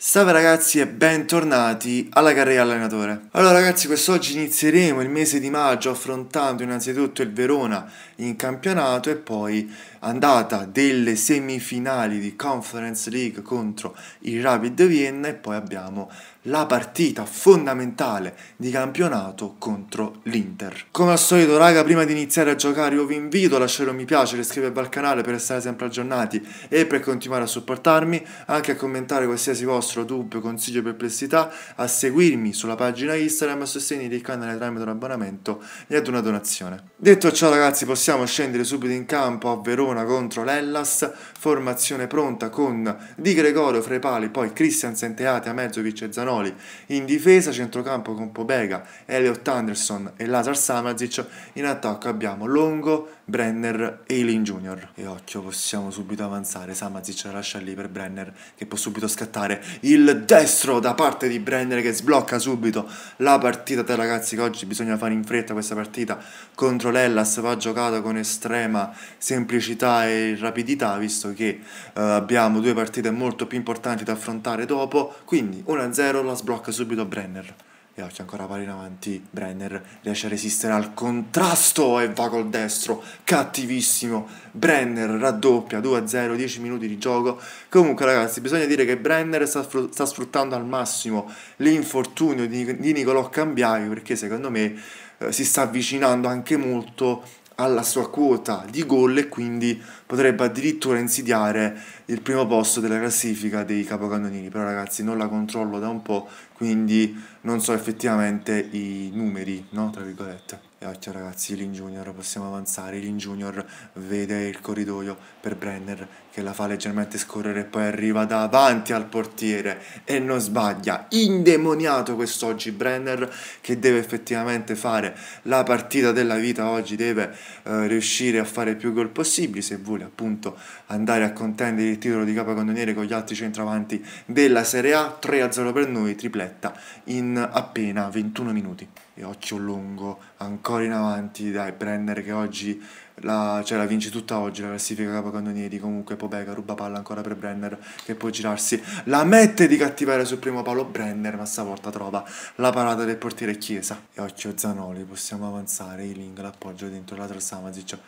Salve ragazzi e bentornati alla carriera allenatore. Allora ragazzi, quest'oggi inizieremo il mese di maggio affrontando innanzitutto il Verona in campionato e poi andata delle semifinali di Conference League contro il Rapid Vienna e poi abbiamo la partita fondamentale di campionato contro l'Inter. Come al solito raga, prima di iniziare a giocare io vi invito a lasciare un mi piace, iscrivervi al canale per restare sempre aggiornati e per continuare a supportarmi, anche a commentare qualsiasi vostro dubbio, consiglio o perplessità, a seguirmi sulla pagina Instagram, a sostenere il canale tramite un abbonamento e ad una donazione. Detto ciò ragazzi, possiamo scendere subito in campo a Verona contro l'Ellas, formazione pronta con Di Gregorio fra i pali, poi Christian Senteati a mezzo, e Zanoni Romagnoli, in difesa centrocampo con Pobega, Elliot Anderson e Lazar Samazic, in attacco abbiamo Longo, Brenner e Eileen Jr. E occhio, possiamo subito avanzare. Samazic la lascia lì per Brenner che può subito scattare il destro da parte di Brenner che sblocca subito la partita. Te ragazzi che oggi bisogna fare in fretta questa partita contro l'Ellas. Va giocata con estrema semplicità e rapidità visto che uh, abbiamo due partite molto più importanti da affrontare dopo. Quindi 1-0 la sblocca subito Brenner. E c'è ancora pari in avanti. Brenner riesce a resistere al contrasto e va col destro. Cattivissimo. Brenner raddoppia 2-0, 10 minuti di gioco. Comunque, ragazzi, bisogna dire che Brenner sta, sta sfruttando al massimo l'infortunio di, di Nicolò Cambiaio perché secondo me eh, si sta avvicinando anche molto alla sua quota di gol e quindi potrebbe addirittura insidiare il primo posto della classifica dei capocannonieri, però ragazzi non la controllo da un po', quindi non so effettivamente i numeri, no? Tra virgolette. E occhio ah, ragazzi, Lin Junior, possiamo avanzare, Lin Junior vede il corridoio per Brenner che la fa leggermente scorrere e poi arriva davanti al portiere e non sbaglia, indemoniato quest'oggi Brenner che deve effettivamente fare la partita della vita oggi, deve eh, riuscire a fare più gol possibili se vuole vuole appunto andare a contendere il titolo di capocannoniere con gli altri centravanti della Serie A, 3-0 per noi, tripletta in appena 21 minuti. E occhio lungo, ancora in avanti, dai, Brenner che oggi la, cioè la vince tutta oggi la classifica capocannonieri, comunque Pobega ruba palla ancora per Brenner che può girarsi, la mette di cattiveria sul primo palo Brenner, ma stavolta trova la parata del portiere Chiesa. E occhio Zanoli, possiamo avanzare, Iling l'appoggio dentro la Samazic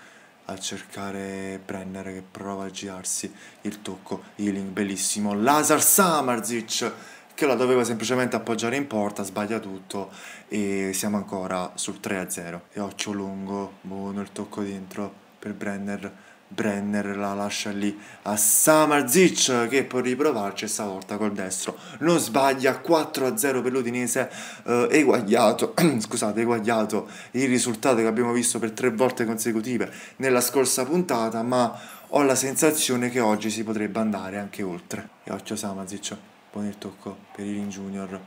a cercare Brenner che prova a girarsi il tocco, healing bellissimo, Lazar Samarzic che la doveva semplicemente appoggiare in porta, sbaglia tutto e siamo ancora sul 3-0. E Occio lungo, buono il tocco dentro per Brenner Brenner la lascia lì a Samarzic che può riprovarci stavolta col destro non sbaglia 4-0 per l'Udinese eh, eguagliato, scusate, eguagliato il risultato che abbiamo visto per tre volte consecutive nella scorsa puntata ma ho la sensazione che oggi si potrebbe andare anche oltre e occhio Samarzic, buon il tocco per il Junior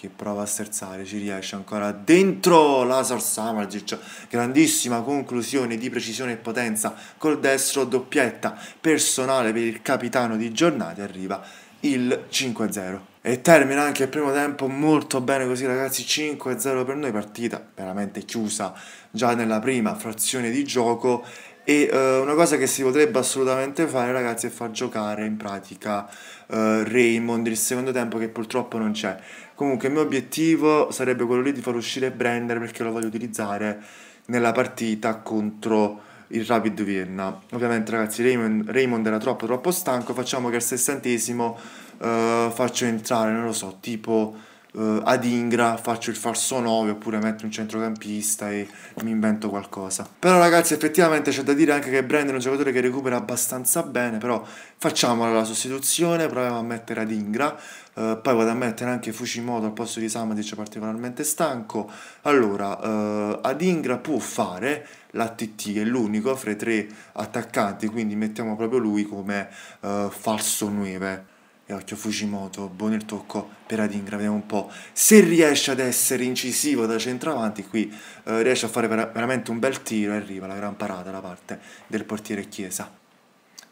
che prova a sterzare, ci riesce ancora dentro Lazar Samardzic, grandissima conclusione di precisione e potenza col destro doppietta personale per il capitano di giornate arriva il 5-0 e termina anche il primo tempo molto bene così ragazzi 5-0 per noi partita veramente chiusa già nella prima frazione di gioco e eh, una cosa che si potrebbe assolutamente fare, ragazzi, è far giocare in pratica eh, Raymond il secondo tempo che purtroppo non c'è. Comunque il mio obiettivo sarebbe quello lì di far uscire Brender perché lo voglio utilizzare nella partita contro il Rapid Vienna. Ovviamente ragazzi Raymond, Raymond era troppo troppo stanco, facciamo che al sessantesimo eh, faccio entrare, non lo so, tipo eh, ad Ingra faccio il falso 9 oppure metto un centrocampista e mi invento qualcosa. Però ragazzi effettivamente c'è da dire anche che Brandon è un giocatore che recupera abbastanza bene, però facciamola la sostituzione, proviamo a mettere ad Ingra, eh, poi vado a mettere anche Fujimoto al posto di Samadic particolarmente stanco. Allora, eh, ad Ingra può fare l'ATT è l'unico fra i tre attaccanti, quindi mettiamo proprio lui come eh, falso 9 e occhio Fujimoto, buono il tocco per Adingra, vediamo un po', se riesce ad essere incisivo da centravanti, qui eh, riesce a fare ver veramente un bel tiro e arriva la gran parata da parte del portiere Chiesa.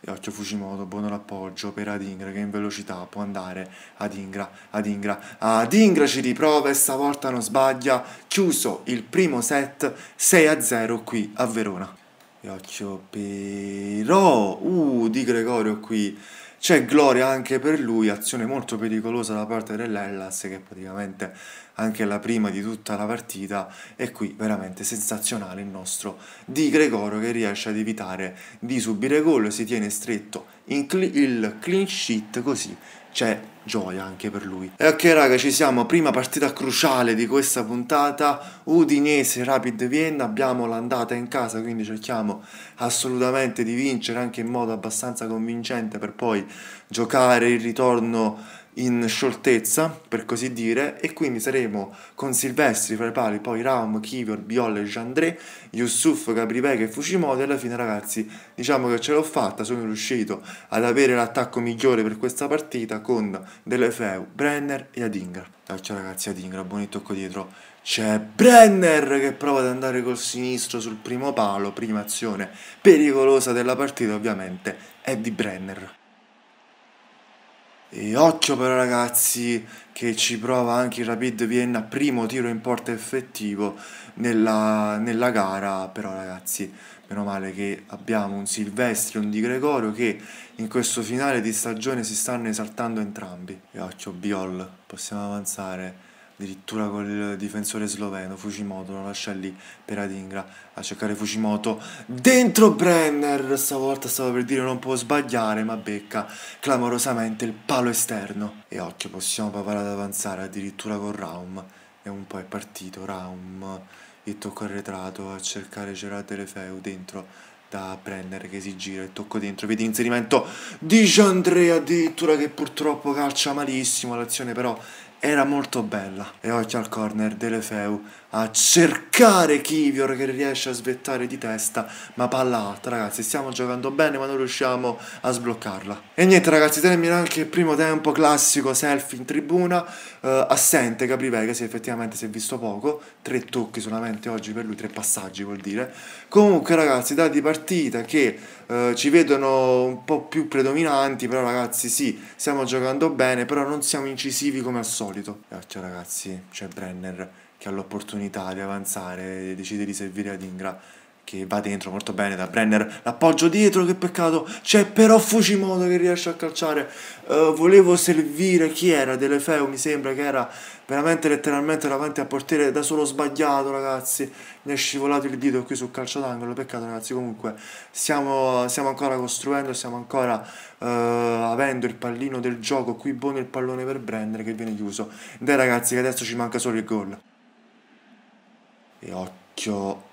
E occhio Fujimoto, buono l'appoggio per Adingra che in velocità può andare Adingra, Adingra, Adingra ci riprova e stavolta non sbaglia, chiuso il primo set 6-0 qui a Verona. E occhio però, uh, di Gregorio qui c'è gloria anche per lui, azione molto pericolosa da parte dell'Ellas che praticamente anche la prima di tutta la partita e qui veramente sensazionale il nostro Di Gregorio che riesce ad evitare di subire gol, si tiene stretto cl il clean sheet così c'è gioia anche per lui. E ok raga ci siamo, prima partita cruciale di questa puntata, Udinese Rapid Vienna, abbiamo l'andata in casa quindi cerchiamo assolutamente di vincere anche in modo abbastanza convincente per poi giocare il ritorno in scioltezza, per così dire, e quindi saremo con Silvestri fra i pali, poi Raum, Kivor, Biol e Jandré, Yusuf, Gabribek e Fujimoto e alla fine ragazzi diciamo che ce l'ho fatta, sono riuscito ad avere l'attacco migliore per questa partita con Delefeu, Brenner e Adingra. Ciao ragazzi Adingra, buon tocco dietro, c'è Brenner che prova ad andare col sinistro sul primo palo, prima azione pericolosa della partita ovviamente è di Brenner. E occhio però ragazzi che ci prova anche il Rapid Vienna, primo tiro in porta effettivo nella, nella gara, però ragazzi meno male che abbiamo un Silvestri e un Di Gregorio che in questo finale di stagione si stanno esaltando entrambi. E occhio Biol, possiamo avanzare addirittura con il difensore sloveno Fujimoto lo lascia lì per Adingra a cercare Fujimoto dentro Brenner stavolta stavo per dire non può sbagliare ma becca clamorosamente il palo esterno e occhio possiamo provare ad avanzare addirittura con Raum e un po' è partito Raum il tocco arretrato a cercare Gerard Lefeu dentro da Brenner che si gira e tocco dentro vedi inserimento di Giandrea addirittura che purtroppo calcia malissimo l'azione però era molto bella e oggi al corner delle Feu a cercare Kivior che riesce a svettare di testa, ma palla alta ragazzi, stiamo giocando bene ma non riusciamo a sbloccarla. E niente ragazzi, termina anche il primo tempo classico selfie in tribuna, eh, assente Gabri Vegas effettivamente si è visto poco, tre tocchi solamente oggi per lui, tre passaggi vuol dire. Comunque ragazzi, dati partita che eh, ci vedono un po' più predominanti, però ragazzi sì, stiamo giocando bene, però non siamo incisivi come al solito. Ecco ragazzi, c'è Brenner che ha l'opportunità di avanzare, decide di servire ad Ingra che va dentro molto bene da Brenner, l'appoggio dietro, che peccato, c'è però Fujimoto che riesce a calciare, uh, volevo servire chi era, Delefeo mi sembra che era veramente letteralmente davanti al portiere da solo sbagliato ragazzi, mi è scivolato il dito qui sul calcio d'angolo, peccato ragazzi comunque stiamo, stiamo ancora costruendo, stiamo ancora uh, avendo il pallino del gioco, qui buono il pallone per Brenner che viene chiuso, dai ragazzi che adesso ci manca solo il gol. E occhio.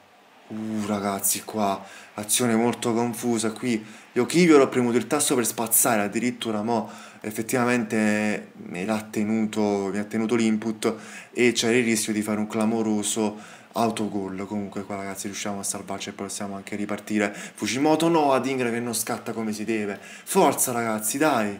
Uh, ragazzi, qua azione molto confusa. Qui io Kivio l'ho premuto il tasto per spazzare, addirittura mo effettivamente me l'ha tenuto, mi ha tenuto l'input e c'era il rischio di fare un clamoroso autogol. Comunque qua ragazzi riusciamo a salvarci e possiamo anche ripartire. Fujimoto no ad Ingra che non scatta come si deve. Forza ragazzi, dai!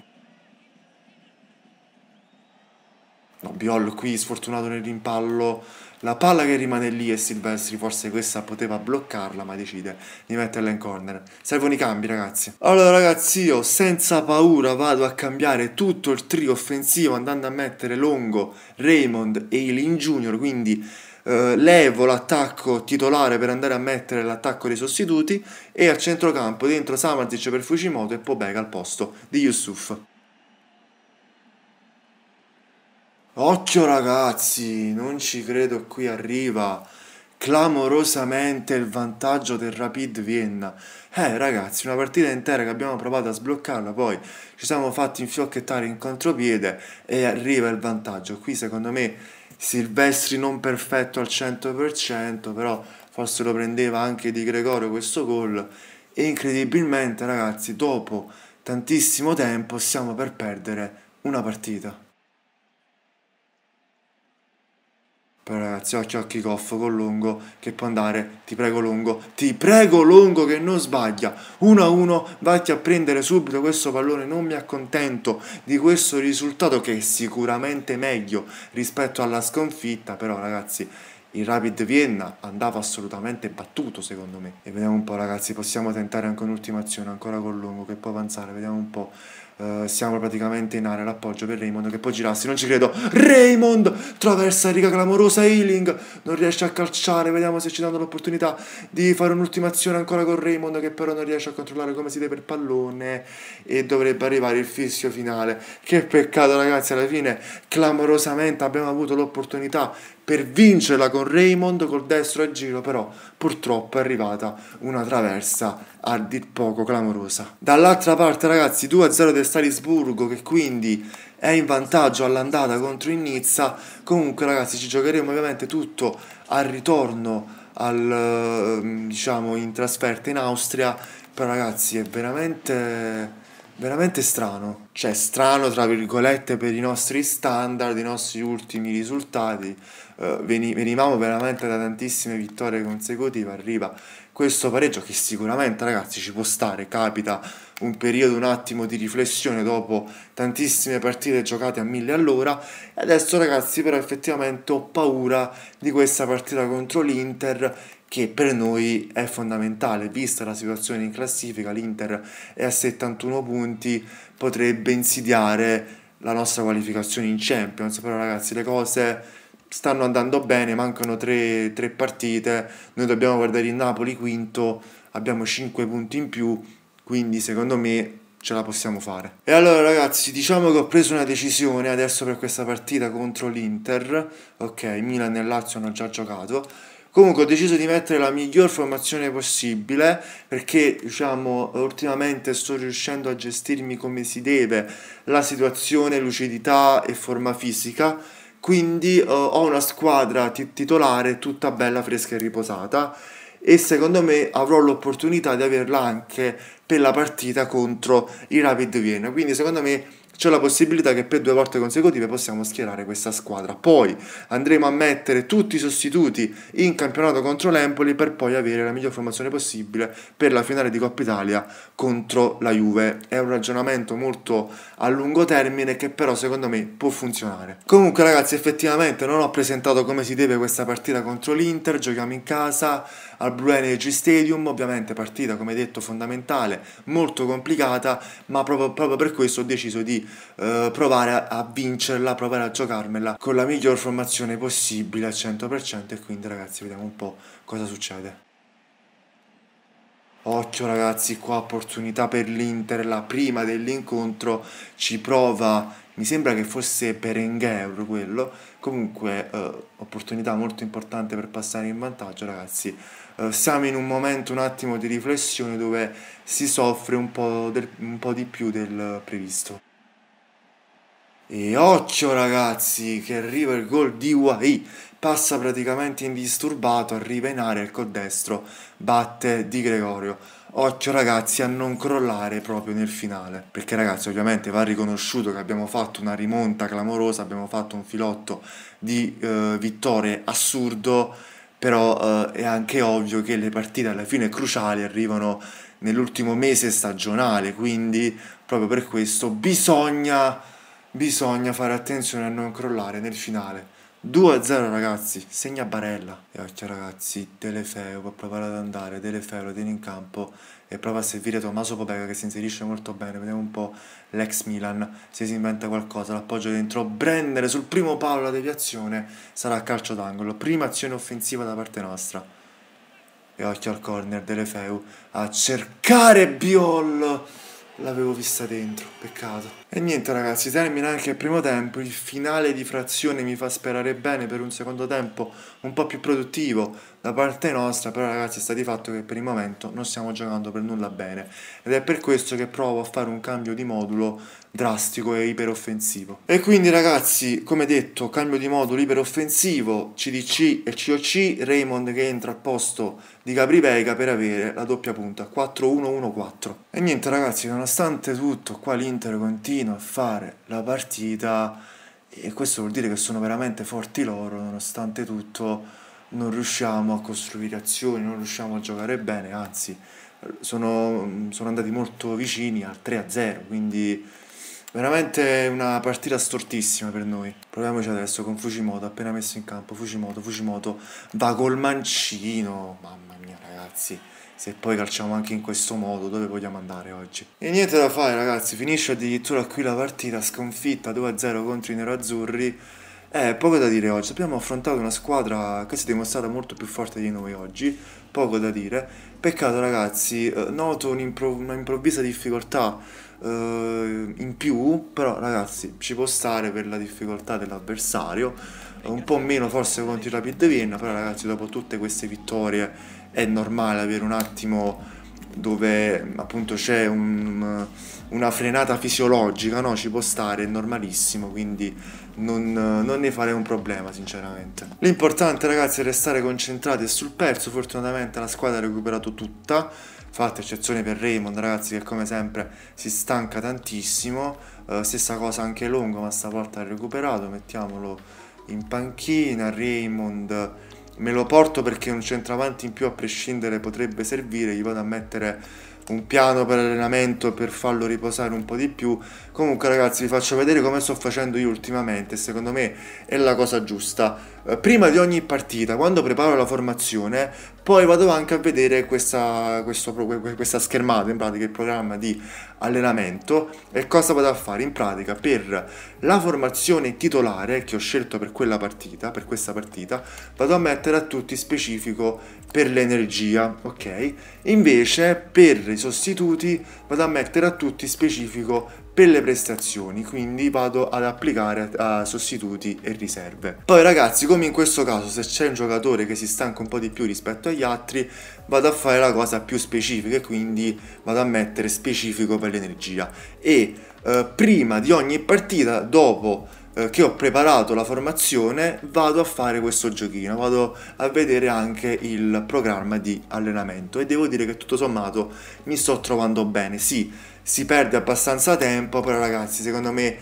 No, Biol qui sfortunato nel rimpallo la palla che rimane lì e Silvestri forse questa poteva bloccarla ma decide di metterla in corner. Servono i cambi ragazzi. Allora ragazzi io senza paura vado a cambiare tutto il trio offensivo andando a mettere Longo, Raymond e Ilin Junior quindi Uh, levo l'attacco titolare per andare a mettere l'attacco dei sostituti e a centrocampo dentro Samarzic per Fujimoto e Pobega al posto di Yusuf. Occhio ragazzi, non ci credo qui arriva clamorosamente il vantaggio del Rapid Vienna. Eh ragazzi, una partita intera che abbiamo provato a sbloccarla, poi ci siamo fatti infiocchettare in contropiede e arriva il vantaggio. Qui secondo me Silvestri non perfetto al 100%, però forse lo prendeva anche di Gregorio questo gol e incredibilmente ragazzi, dopo tantissimo tempo siamo per perdere una partita. Però ragazzi, eh, oggi ho kick-off con Longo che può andare, ti prego Longo, ti prego Longo che non sbaglia. 1-1, a vatti a prendere subito questo pallone, non mi accontento di questo risultato che è sicuramente meglio rispetto alla sconfitta, però ragazzi il Rapid Vienna andava assolutamente battuto secondo me. E vediamo un po' ragazzi, possiamo tentare anche un'ultima azione, ancora con Longo che può avanzare, vediamo un po'. Eh, siamo praticamente in area d'appoggio per Raymond che può girarsi, non ci credo. Raymond traversa riga clamorosa Healing, non riesce a calciare, vediamo se ci danno l'opportunità di fare un'ultima azione ancora con Raymond che però non riesce a controllare come si deve il pallone e dovrebbe arrivare il fischio finale. Che peccato ragazzi, alla fine clamorosamente abbiamo avuto l'opportunità per vincerla con Raymond col destro a giro, però purtroppo è arrivata una traversa a dir poco clamorosa. Dall'altra parte ragazzi 2-0 del Salisburgo che quindi è in vantaggio all'andata contro il Nizza, comunque ragazzi ci giocheremo ovviamente tutto al ritorno al, ehm, diciamo in trasferta in Austria, però ragazzi è veramente veramente strano. Cioè, strano, tra virgolette, per i nostri standard, i nostri ultimi risultati. Uh, venivamo veramente da tantissime vittorie consecutive. Arriva questo pareggio che sicuramente, ragazzi, ci può stare, capita un periodo, un attimo di riflessione dopo tantissime partite giocate a mille all'ora. E adesso ragazzi però effettivamente ho paura di questa partita contro l'Inter che per noi è fondamentale, vista la situazione in classifica, l'Inter è a 71 punti, potrebbe insidiare la nostra qualificazione in Champions, però ragazzi le cose stanno andando bene, mancano tre, tre partite, noi dobbiamo guardare il Napoli quinto, abbiamo 5 punti in più, quindi secondo me ce la possiamo fare. E allora ragazzi, diciamo che ho preso una decisione adesso per questa partita contro l'Inter, ok, Milan e Lazio hanno già giocato, Comunque ho deciso di mettere la miglior formazione possibile perché diciamo ultimamente sto riuscendo a gestirmi come si deve la situazione, lucidità e forma fisica. Quindi eh, ho una squadra titolare tutta bella, fresca e riposata e secondo me avrò l'opportunità di averla anche per la partita contro i Rapid Vienna. Quindi secondo me c'è la possibilità che per due volte consecutive possiamo schierare questa squadra. Poi andremo a mettere tutti i sostituti in campionato contro l'Empoli per poi avere la miglior formazione possibile per la finale di Coppa Italia contro la Juve. È un ragionamento molto a lungo termine che però secondo me può funzionare. Comunque ragazzi effettivamente non ho presentato come si deve questa partita contro l'Inter, giochiamo in casa, al Blue Energy Stadium, ovviamente partita come detto fondamentale, molto complicata, ma proprio, proprio per questo ho deciso di eh, provare a, a, vincerla, provare a giocarmela con la miglior formazione possibile al 100% e quindi ragazzi vediamo un po' cosa succede. Occhio ragazzi, qua opportunità per l'Inter, la prima dell'incontro ci prova, mi sembra che fosse Berenguer quello, comunque eh, opportunità molto importante per passare in vantaggio ragazzi, eh, siamo in un momento un attimo di riflessione dove si soffre un po', del, un po di più del previsto. E occhio ragazzi che arriva il gol di Wai, passa praticamente indisturbato, arriva in area il col destro, batte Di Gregorio. Occhio ragazzi a non crollare proprio nel finale, perché ragazzi ovviamente va riconosciuto che abbiamo fatto una rimonta clamorosa, abbiamo fatto un filotto di eh, vittorie assurdo però eh, è anche ovvio che le partite alla fine cruciali arrivano nell'ultimo mese stagionale, quindi proprio per questo bisogna, bisogna fare attenzione a non crollare nel finale. 2-0 ragazzi, segna Barella. E occhio ragazzi, Telefeo può provare ad andare, Telefeo lo tiene in campo e prova a servire Tommaso Popega che si inserisce molto bene. Vediamo un po' l'ex Milan, se si inventa qualcosa, l'appoggio dentro, prendere sul primo palo la deviazione, sarà a calcio d'angolo. Prima azione offensiva da parte nostra. E occhio al corner, Telefeo a cercare Biol l'avevo vista dentro, peccato. E niente ragazzi, termina anche il primo tempo, il finale di frazione mi fa sperare bene per un secondo tempo un po' più produttivo da parte nostra, però ragazzi sta di fatto che per il momento non stiamo giocando per nulla bene ed è per questo che provo a fare un cambio di modulo drastico e iperoffensivo. E quindi ragazzi, come detto, cambio di modulo iperoffensivo, CDC e COC, Raymond che entra al posto di Gabri Vega per avere la doppia punta 4-1-1-4. E niente ragazzi, nonostante tutto, qua l'Inter continua a fare la partita e questo vuol dire che sono veramente forti loro, nonostante tutto non riusciamo a costruire azioni, non riusciamo a giocare bene, anzi sono, sono andati molto vicini al 3-0, quindi veramente una partita stortissima per noi. Proviamoci adesso con Fujimoto, appena messo in campo, Fujimoto, Fujimoto va col mancino, mamma mia ragazzi se poi calciamo anche in questo modo, dove vogliamo andare oggi? E niente da fare ragazzi, finisce addirittura qui la partita, sconfitta 2-0 contro i nerazzurri. Eh, poco da dire oggi, abbiamo affrontato una squadra che si è dimostrata molto più forte di noi oggi, poco da dire. Peccato ragazzi, eh, noto un'improvvisa difficoltà eh, in più, però ragazzi ci può stare per la difficoltà dell'avversario un po' meno forse contro il Rapid Vienna, però ragazzi dopo tutte queste vittorie è normale avere un attimo dove appunto c'è un, una frenata fisiologica, no? ci può stare, è normalissimo, quindi non, non ne farei un problema sinceramente. L'importante ragazzi è restare concentrati sul perso, fortunatamente la squadra ha recuperato tutta, fatta eccezione per Raymond ragazzi che come sempre si stanca tantissimo, eh, stessa cosa anche Longo ma stavolta ha recuperato, mettiamolo in panchina, Raymond me lo porto perché un centravanti in più a prescindere potrebbe servire, gli vado a mettere un piano per allenamento per farlo riposare un po' di più. Comunque ragazzi vi faccio vedere come sto facendo io ultimamente, secondo me è la cosa giusta. Eh, prima di ogni partita, quando preparo la formazione, poi vado anche a vedere questa, questo, questa schermata, in pratica il programma di allenamento e cosa vado a fare in pratica per la formazione titolare che ho scelto per quella partita, per questa partita, vado a mettere carattere a tutti specifico per l'energia, ok? Invece per i sostituti vado a mettere a tutti specifico per le prestazioni, quindi vado ad applicare a sostituti e riserve. Poi ragazzi, come in questo caso, se c'è un giocatore che si stanca un po' di più rispetto agli altri, vado a fare la cosa più specifica, quindi vado a mettere specifico per l'energia. E eh, prima di ogni partita, dopo eh, che ho preparato la formazione vado a fare questo giochino, vado a vedere anche il programma di allenamento e devo dire che tutto sommato mi sto trovando bene, sì, si perde abbastanza tempo, però ragazzi secondo me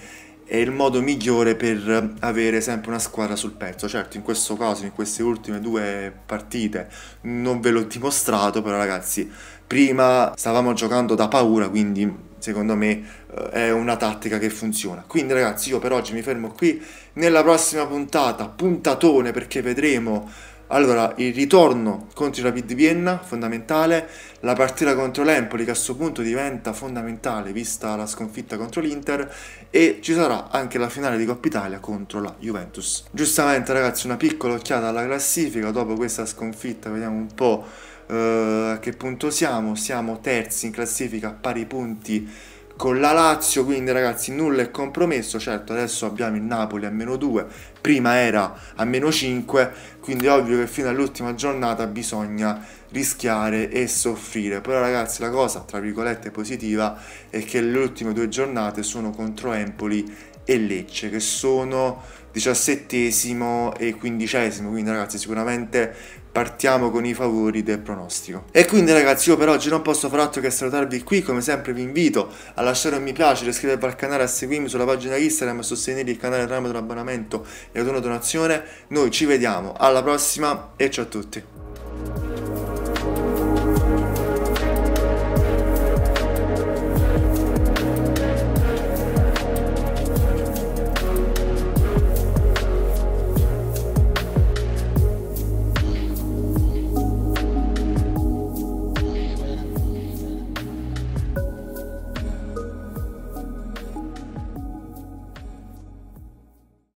è il modo migliore per avere sempre una squadra sul pezzo. Certo, in questo caso, in queste ultime due partite, non ve l'ho dimostrato, però ragazzi, prima stavamo giocando da paura, quindi secondo me eh, è una tattica che funziona. Quindi ragazzi, io per oggi mi fermo qui. Nella prossima puntata, puntatone, perché vedremo allora, il ritorno contro il Rapid Vienna, fondamentale, la partita contro l'Empoli che a questo punto diventa fondamentale vista la sconfitta contro l'Inter e ci sarà anche la finale di Coppa Italia contro la Juventus. Giustamente ragazzi, una piccola occhiata alla classifica dopo questa sconfitta, vediamo un po' eh, a che punto siamo. Siamo terzi in classifica a pari punti con la Lazio, quindi ragazzi nulla è compromesso, certo adesso abbiamo il Napoli a meno 2, prima era a meno 5, quindi è ovvio che fino all'ultima giornata bisogna rischiare e soffrire, però ragazzi la cosa tra virgolette positiva è che le ultime due giornate sono contro Empoli e Lecce, che sono diciassettesimo e quindicesimo, quindi ragazzi sicuramente partiamo con i favori del pronostico. E quindi ragazzi io per oggi non posso far altro che salutarvi qui, come sempre vi invito a lasciare un mi piace, iscrivervi al canale, a seguirmi sulla pagina Instagram, a sostenere il canale tramite un abbonamento e una donazione. Noi ci vediamo alla prossima e ciao a tutti.